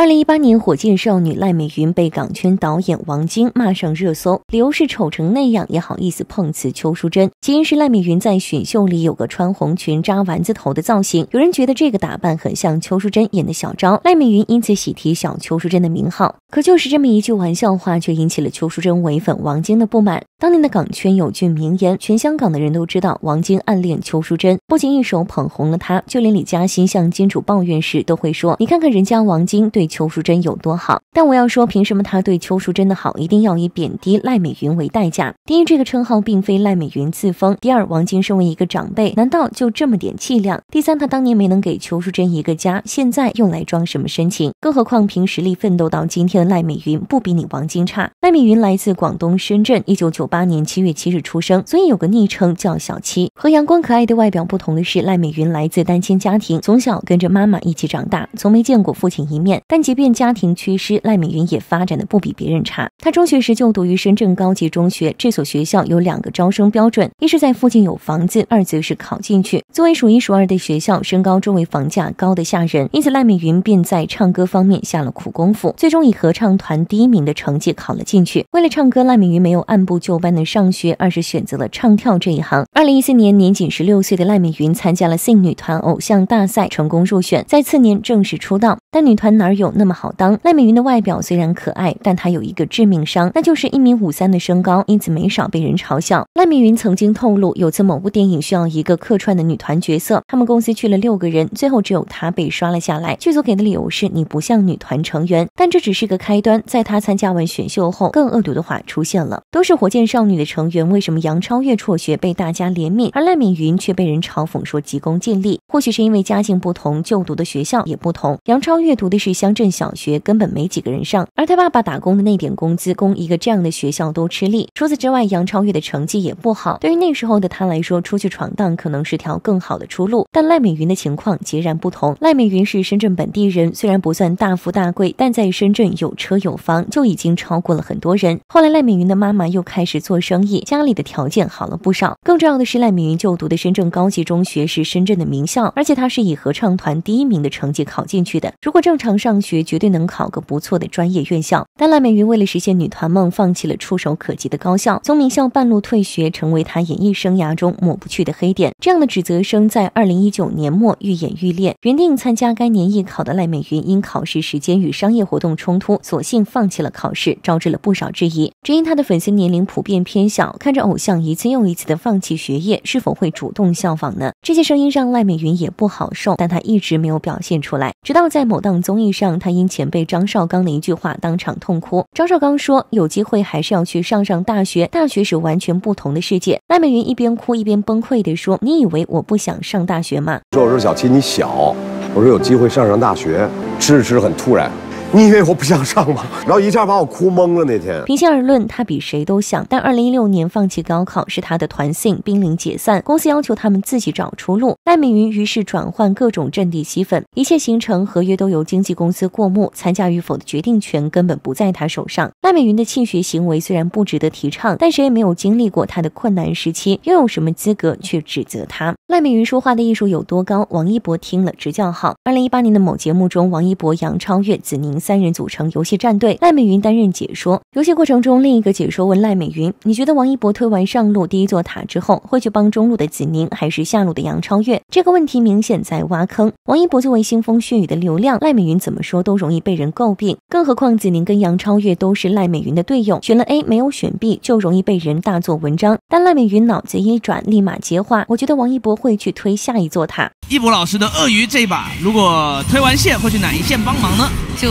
二零一八年，火箭少女赖美云被港圈导演王晶骂上热搜，理由是丑成那样也好意思碰瓷邱淑贞。起因是赖美云在选秀里有个穿红裙扎丸子头的造型，有人觉得这个打扮很像邱淑贞演的小昭，赖美云因此喜提“小邱淑贞”的名号。可就是这么一句玩笑话，却引起了邱淑贞唯粉王晶的不满。当年的港圈有句名言，全香港的人都知道，王晶暗恋邱淑贞，不仅一手捧红了她，就连李嘉欣向金主抱怨时都会说：“你看看人家王晶对。”邱淑贞有多好？但我要说，凭什么他对邱淑贞的好，一定要以贬低赖美云为代价？第一，这个称号并非赖美云自封；第二，王晶身为一个长辈，难道就这么点气量？第三，他当年没能给邱淑贞一个家，现在用来装什么深情？更何况凭实力奋斗到今天的赖美云，不比你王晶差。赖美云来自广东深圳，一九九八年七月七日出生，所以有个昵称叫小七。和阳光可爱的外表不同的是，赖美云来自单亲家庭，从小跟着妈妈一起长大，从没见过父亲一面。但即便家庭缺失，赖美云也发展的不比别人差。她中学时就读于深圳高级中学，这所学校有两个招生标准：一是在附近有房子，二则是考进去。作为数一数二的学校，身高周围房价高的吓人，因此赖美云便在唱歌方面下了苦功夫，最终以合唱团第一名的成绩考了进去。为了唱歌，赖美云没有按部就班的上学，而是选择了唱跳这一行。二零一四年，年仅十六岁的赖美云参加了《Sing》女团偶像大赛，成功入选，在次年正式出道。但女团哪有？那么好当。赖美云的外表虽然可爱，但她有一个致命伤，那就是一米五三的身高，因此没少被人嘲笑。赖美云曾经透露，有次某部电影需要一个客串的女团角色，他们公司去了六个人，最后只有她被刷了下来。剧组给的理由是你不像女团成员，但这只是个开端。在她参加完选秀后，更恶毒的话出现了：都是火箭少女的成员，为什么杨超越辍学被大家怜悯，而赖美云却被人嘲讽说急功近利？或许是因为家境不同，就读的学校也不同。杨超越读的是相。镇小学根本没几个人上，而他爸爸打工的那点工资供一个这样的学校都吃力。除此之外，杨超越的成绩也不好。对于那时候的他来说，出去闯荡可能是条更好的出路。但赖美云的情况截然不同。赖美云是深圳本地人，虽然不算大富大贵，但在深圳有车有房就已经超过了很多人。后来，赖美云的妈妈又开始做生意，家里的条件好了不少。更重要的是，赖美云就读的深圳高级中学是深圳的名校，而且她是以合唱团第一名的成绩考进去的。如果正常上学。绝绝对能考个不错的专业院校，但赖美云为了实现女团梦，放弃了触手可及的高校，从名校半路退学，成为她演艺生涯中抹不去的黑点。这样的指责声在二零一九年末愈演愈烈。原定参加该年艺考的赖美云，因考试时间与商业活动冲突，索性放弃了考试，招致了不少质疑。只因她的粉丝年龄普遍偏小，看着偶像一次又一次的放弃学业，是否会主动效仿呢？这些声音让赖美云也不好受，但她一直没有表现出来，直到在某档综艺上。他因前辈张绍刚的一句话当场痛哭。张绍刚说：“有机会还是要去上上大学，大学是完全不同的世界。”赖美云一边哭一边崩溃地说：“你以为我不想上大学吗？说我说小七，你小，我说有机会上上大学，支持很突然。”你以为我不想上吗？然后一下把我哭懵了那天。平心而论，他比谁都想。但二零一六年放弃高考是他的团性濒临解散，公司要求他们自己找出路。赖美云于是转换各种阵地吸粉，一切行程合约都由经纪公司过目，参加与否的决定权根本不在他手上。赖美云的弃学行为虽然不值得提倡，但谁也没有经历过他的困难时期，又有什么资格去指责他？赖美云说话的艺术有多高，王一博听了直叫好。二零一八年的某节目中，王一博、杨超越、子宁。三人组成游戏战队，赖美云担任解说。游戏过程中，另一个解说问赖美云：“你觉得王一博推完上路第一座塔之后，会去帮中路的子宁，还是下路的杨超越？”这个问题明显在挖坑。王一博作为腥风血雨的流量，赖美云怎么说都容易被人诟病。更何况子宁跟杨超越都是赖美云的队友，选了 A 没有选 B，就容易被人大做文章。但赖美云脑子一转，立马接话：“我觉得王一博会去推下一座塔。一博老师的鳄鱼这一把，如果推完线，会去哪一线帮忙呢？”就。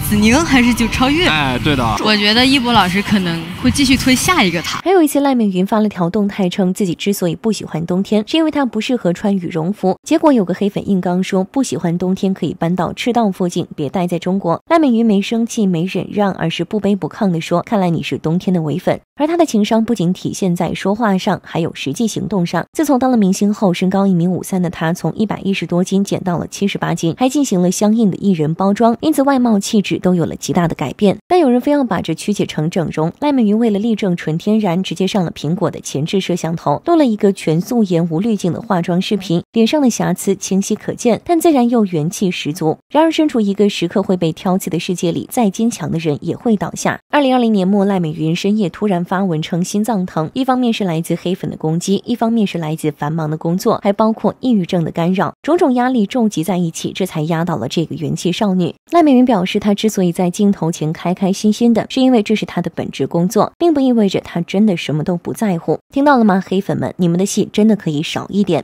子宁还是就超越哎，对的，我觉得一博老师可能会继续推下一个他。还有一些赖美云发了条动态，称自己之所以不喜欢冬天，是因为他不适合穿羽绒服。结果有个黑粉硬刚说不喜欢冬天可以搬到赤道附近，别待在中国。赖美云没生气，没忍让，而是不卑不亢的说：“看来你是冬天的伪粉。”而他的情商不仅体现在说话上，还有实际行动上。自从当了明星后，身高一米五三的他从一百一十多斤减到了七十八斤，还进行了相应的艺人包装，因此外貌气质。都有了极大的改变，但有人非要把这曲解成整容。赖美云为了力证纯天然，直接上了苹果的前置摄像头，录了一个全素颜无滤镜的化妆视频，脸上的瑕疵清晰可见，但自然又元气十足。然而身处一个时刻会被挑剔的世界里，再坚强的人也会倒下。二零二零年末，赖美云深夜突然发文称心脏疼，一方面是来自黑粉的攻击，一方面是来自繁忙的工作，还包括抑郁症的干扰，种种压力重集在一起，这才压倒了这个元气少女。赖美云表示她知。所以在镜头前开开心心的，是因为这是他的本职工作，并不意味着他真的什么都不在乎。听到了吗，黑粉们？你们的戏真的可以少一点。